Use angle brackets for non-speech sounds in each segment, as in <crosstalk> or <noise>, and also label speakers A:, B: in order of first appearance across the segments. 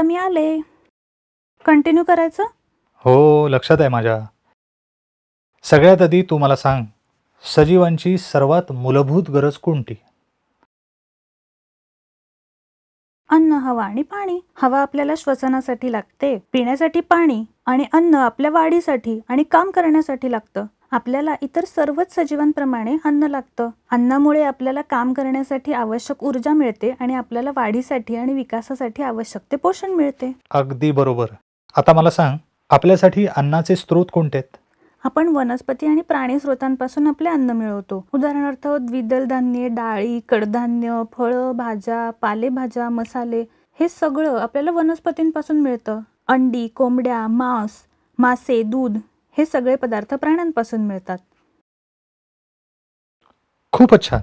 A: मी आले कंटिन्यू करायचं
B: हो लक्षात आहे माझ्या सगळ्यात आधी तू मला सांग सजीवांची सर्वात मूलभूत गरज कोणती
A: अन्न हवा आणि पाणी हवा आपल्याला श्वसनासाठी लागते पिण्यासाठी पाणी आणि अन्न आपल्या वाढीसाठी आणि काम करण्यासाठी लागतं आपल्याला इतर सर्वच सजीवांप्रमाणे अन्न लागतं अन्नामुळे आपल्याला काम करण्यासाठी आवश्यक ऊर्जा मिळते आणि आपल्याला वाढीसाठी आणि विकासासाठी आवश्यक ते पोषण मिळते
B: अगदी बरोबर आता मला सांग आपल्यासाठी अन्नाचे स्रोत कोणते आहेत
A: आपण वनस्पती आणि प्राणी स्रोतांपासून आपले अन्न मिळवतो उदाहरणार्थ द्विदल धान्य डाळी कडधान्य फळं भाज्या पालेभाज्या मसाले हे सगळं आपल्याला वनस्पतींपासून मिळतं अंडी कोंबड्या मांस मासे दूध हे सगळे पदार्थ प्राण्यांपासून मिळतात
B: खूपच छान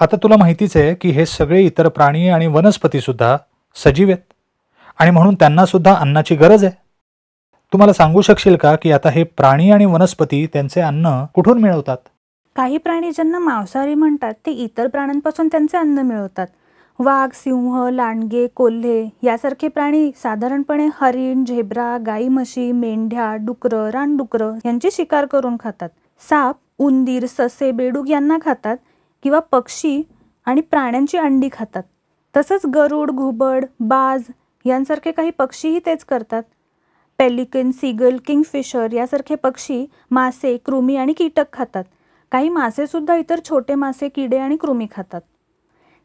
B: आता तुला माहितीच आहे की हे सगळे इतर प्राणी आणि वनस्पती सुद्धा सजीव आहेत आणि म्हणून त्यांना सुद्धा अन्नाची गरज आहे तुम्हाला सांगू शकशील का की आता हे प्राणी आणि वनस्पती त्यांचे अन्न कुठून मिळवतात
A: काही प्राणी ज्यांना मांसाहारी म्हणतात ते इतर प्राण्यांपासून त्यांचे अन्न मिळवतात वाघ सिंह लांडगे कोल्हे यासारखे प्राणी साधारणपणे हरिण झेब्रा गाई म्हशी मेंढ्या डुकरं रानडुकरं यांची शिकार करून खातात साप उंदीर ससे बेडूक यांना खातात किंवा पक्षी आणि प्राण्यांची अंडी खातात तसंच गरुड घुबड बाज यांसारखे काही पक्षीही तेच करतात पेलिकन सीगल किंगफिशर यासारखे पक्षी मासे कृमी आणि कीटक खातात काही मासेसुद्धा इतर छोटे मासे किडे आणि कृमी खातात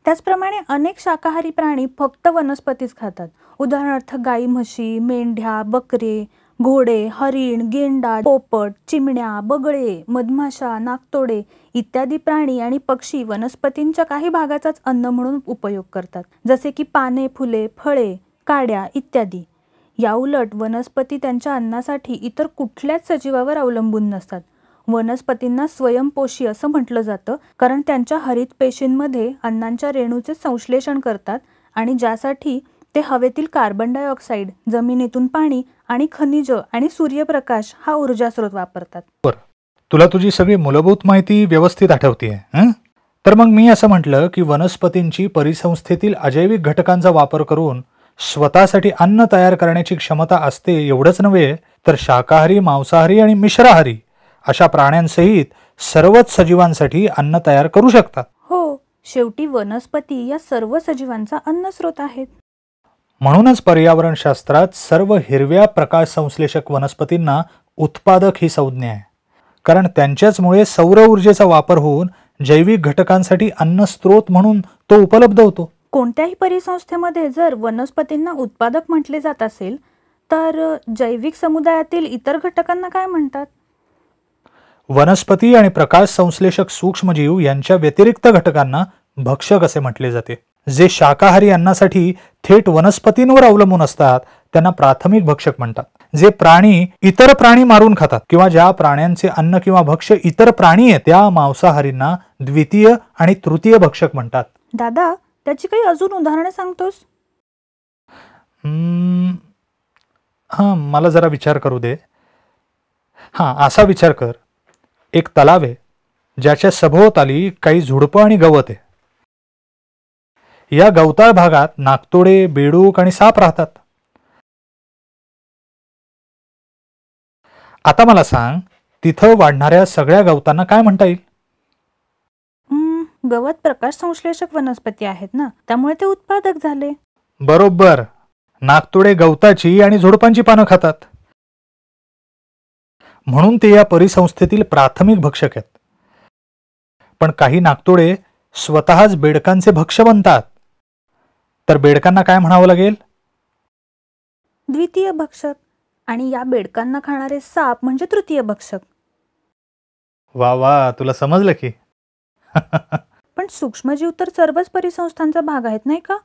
A: त्याचप्रमाणे अनेक शाकाहारी प्राणी फक्त वनस्पतीच खातात उदाहरणार्थ गाई म्हशी मेंढ्या बकरे घोडे हरिण गेंडा पोपट चिमण्या बगळे मधमाशा नागतोडे इत्यादी प्राणी आणि पक्षी वनस्पतींच्या काही भागाचाच अन्न म्हणून उपयोग करतात जसे की पाने फुले फळे काड्या इत्यादी याउलट वनस्पती त्यांच्या अन्नासाठी इतर कुठल्याच सजीवावर अवलंबून नसतात वनस्पतींना स्वयंपोषी असं म्हटलं जातं कारण त्यांच्या हरित पेशींमध्ये अन्नांच्या रेणूचे संश्लेषण करतात आणि ज्यासाठी ते हवेतील कार्बन डायऑक्साईड जमिनीतून पाणी आणि खनिज आणि सूर्यप्रकाश हा ऊर्जा स्रोत वापरतात
B: तुला तुझी सगळी मूलभूत माहिती व्यवस्थित आठवतीये तर मग मी असं म्हटलं की वनस्पतींची परिसंस्थेतील अजैविक घटकांचा वापर करून स्वतःसाठी अन्न तयार करण्याची क्षमता असते एवढंच नव्हे तर शाकाहारी मांसाहारी आणि मिश्राहारी अशा प्राण्यांसहित सर्वच सजीवांसाठी अन्न तयार करू शकतात
A: हो शेवटी वनस्पती या सर्व सजीवांचा अन्न स्रोत आहेत
B: म्हणूनच पर्यावरण शास्त्रात सर्व हिरव्या प्रकाश संश्लेषक वनस्पतींना उत्पादक ही संज्ञा आहे कारण त्यांच्याचमुळे सौर ऊर्जेचा वापर होऊन जैविक घटकांसाठी अन्न स्रोत म्हणून तो उपलब्ध होतो
A: कोणत्याही परिसंस्थेमध्ये जर वनस्पतींना उत्पादक म्हटले जात असेल तर जैविक समुदायातील इतर घटकांना काय म्हणतात
B: वनस्पती आणि प्रकाश संश्लेषक सूक्ष्मजीव यांच्या व्यतिरिक्त घटकांना भक्षक असे म्हटले जाते जे शाकाहारी अन्नासाठी थेट वनस्पतींवर अवलंबून असतात त्यांना प्राथमिक भक्षक म्हणतात जे प्राणी इतर प्राणी मारून खातात किंवा ज्या प्राण्यांचे अन्न किंवा भक्ष इतर प्राणी आहे त्या मांसाहारींना द्वितीय आणि तृतीय भक्षक म्हणतात
A: दादा त्याची काही अजून उदाहरणं सांगतोस
B: हा मला जरा विचार करू दे हा असा विचार कर एक तलाव आहे ज्याच्या सभोवताली काही झुडपं आणि गवत आहे या गवताळ भागात नागतोडे बेडूक आणि साप राहतात आता मला सांग तिथं वाढणाऱ्या सगळ्या गवतांना काय म्हणता येईल
A: गवत प्रकाश संश्लेषक वनस्पती आहेत ना त्यामुळे ते उत्पादक झाले
B: बरोबर नागतोडे गवताची आणि झुडपांची पानं खातात म्हणून ते या परिसंस्थेतील प्राथमिक भक्षक आहेत पण काही नागतोडे स्वतःच बेडकांचे भक्ष बनतात तर बेडकांना काय म्हणावं लागेल
A: द्वितीय भक्षक आणि या बेडकांना खाणारे साप म्हणजे तृतीय भक्षक
B: वा वा तुला समजलं की <laughs>
A: पण सूक्ष्मजीव तर सर्वच परिसंस्थांचा भाग आहेत नाही का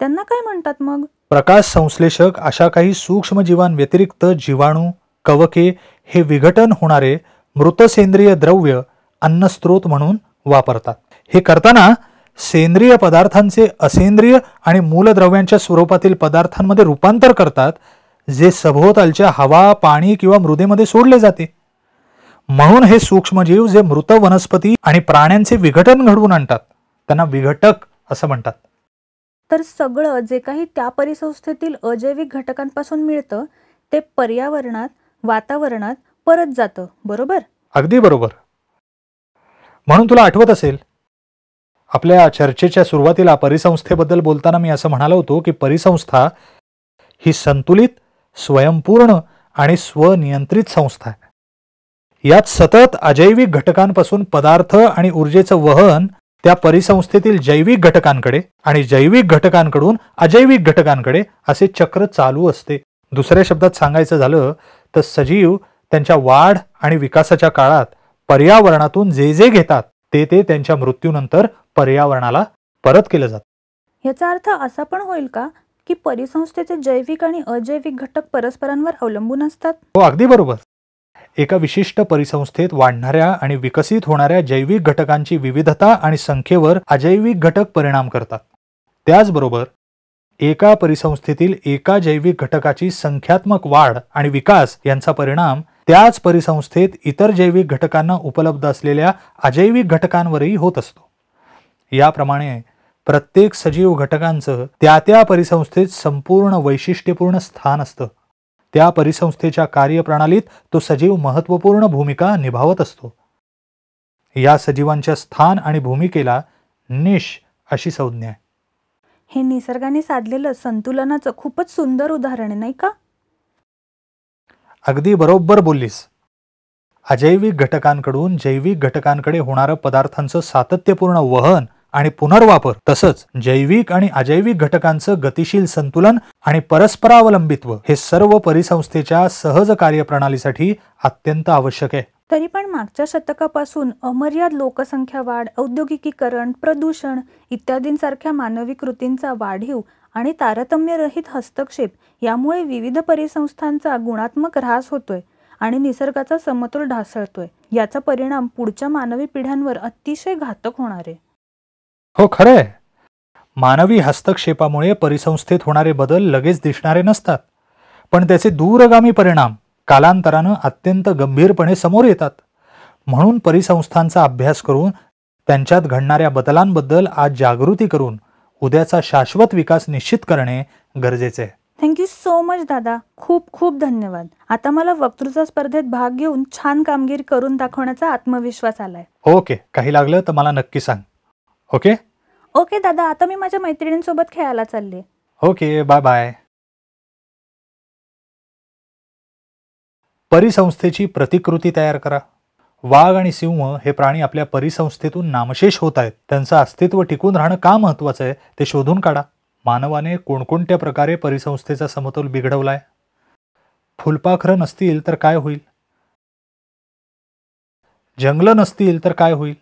A: त्यांना काय म्हणतात मग
B: प्रकाश संश्लेषक अशा काही सूक्ष्मजीवांव्यतिरिक्त जीवाणू कवके हे विघटन होणारे मृत सेंद्रिय द्रव्य अन्नस्त्रोत म्हणून वापरतात हे करताना सेंद्रिय पदार्थांचे असेंद्रिय आणि मूलद्रव्यांच्या स्वरूपातील पदार्थांमध्ये रूपांतर करतात जे सभोवतालच्या हवा पाणी किंवा मृदेमध्ये सोडले जाते म्हणून हे सूक्ष्मजीव जे मृत वनस्पती आणि प्राण्यांचे विघटन घडवून आणतात त्यांना विघटक असं म्हणतात
A: तर सगळं जे काही त्या परिसंस्थेतील अजैविक घटकांपासून मिळतं ते पर्यावरणात वातावरणात परत जातं बरोबर
B: अगदी बरोबर म्हणून तुला आठवत असेल आपल्या चर्चेच्या सुरुवातीला परिसंस्थेबद्दल बोलताना मी असं म्हणालो होतो की परिसंस्था ही संतुलित स्वयंपूर्ण आणि स्वनियंत्रित संस्था आहे यात सतत अजैविक घटकांपासून पदार्थ आणि ऊर्जेचं वहन त्या परिसंस्थेतील जैविक घटकांकडे आणि जैविक घटकांकडून अजैविक घटकांकडे असे चक्र चालू असते दुसऱ्या शब्दात सांगायचं झालं तर सजीव त्यांच्या वाढ आणि विकासाच्या काळात पर्यावरणातून जे जे घेतात ते ते त्यांच्या मृत्यूनंतर पर्यावरणाला परत केलं जात
A: याचा अर्थ असा पण होईल का की परिसंस्थेचे जैविक आणि अजैविक घटक परस्परांवर अवलंबून असतात
B: हो अगदी बरोबर एका विशिष्ट परिसंस्थेत वाढणाऱ्या आणि विकसित होणाऱ्या जैविक घटकांची विविधता आणि संख्येवर अजैविक घटक परिणाम करतात त्याचबरोबर एका परिसंस्थेतील एका जैविक घटकाची संख्यात्मक वाढ आणि विकास यांचा परिणाम त्याच परिसंस्थेत इतर जैविक घटकांना उपलब्ध असलेल्या अजैविक घटकांवरही होत असतो याप्रमाणे प्रत्येक सजीव घटकांचं त्या त्या परिसंस्थेत संपूर्ण वैशिष्ट्यपूर्ण स्थान असतं त्या परिसंस्थेच्या कार्यप्रणालीत तो सजीव महत्त्वपूर्ण भूमिका निभावत असतो या सजीवांच्या स्थान आणि भूमिकेला निश अशी संज्ञा आहे
A: हे निसर्गाने साधलेलं संतुलनाचं खूपच सुंदर उदाहरण आहे नाही का
B: अगदी बरोबर बोललीस अजैविक घटकांकडून जैविक घटकांकडे होणारं पदार्थांचं सातत्यपूर्ण वहन आणि पुनर्वापर तसंच जैविक आणि अजैविक घटकांचं गतिशील संतुलन आणि परस्परावलंबित्व हे सर्व परिसंस्थेच्या सहज कार्यप्रणालीसाठी अत्यंत आवश्यक आहे
A: तरी पण मागच्या शतकापासून अमर्याद लोकसंख्या वाढ औद्योगिकीकरण प्रदूषण इत्यादींसारख्या मानवी कृतींचा वाढीव आणि तारतम्यरहित हस्तक्षेप यामुळे विविध परिसंस्थांचा गुणात्मक ऱ्हास होतोय आणि निसर्गाचा समतोल ढासळतोय याचा परिणाम पुढच्या मानवी पिढ्यांवर अतिशय घातक होणार आहे
B: हो खरे मानवी हस्तक्षेपामुळे परिसंस्थेत होणारे बदल लगेच दिसणारे नसतात पण त्याचे दूरगामी परिणाम कालांतरानं अत्यंत गंभीरपणे समोर येतात म्हणून परिसंस्थांचा अभ्यास करून त्यांच्यात घडणाऱ्या बदलांबद्दल आज जागृती करून उद्याचा शाश्वत विकास निश्चित करणे गरजेचे आहे
A: थँक्यू सो मच दादा खूप खूप धन्यवाद आता मला वक्तृत्व स्पर्धेत भाग घेऊन छान कामगिरी करून दाखवण्याचा आत्मविश्वास आलाय
B: ओके काही लागलं तर मला नक्की सांग ओके
A: ओके दादा आता मी माझ्या मैत्रिणींसोबत खेळायला चालले
B: ओके बाय बाय परिसंस्थेची प्रतिकृती तयार करा वाघ आणि सिंह हे प्राणी आपल्या परिसंस्थेतून नामशेष होत आहेत त्यांचं अस्तित्व टिकून राहणं का महत्त्वाचं आहे ते शोधून काढा मानवाने कोणकोणत्या प्रकारे परिसंस्थेचा समतोल बिघडवलाय आहे फुलपाखरं नसतील तर काय होईल जंगलं नसतील तर काय होईल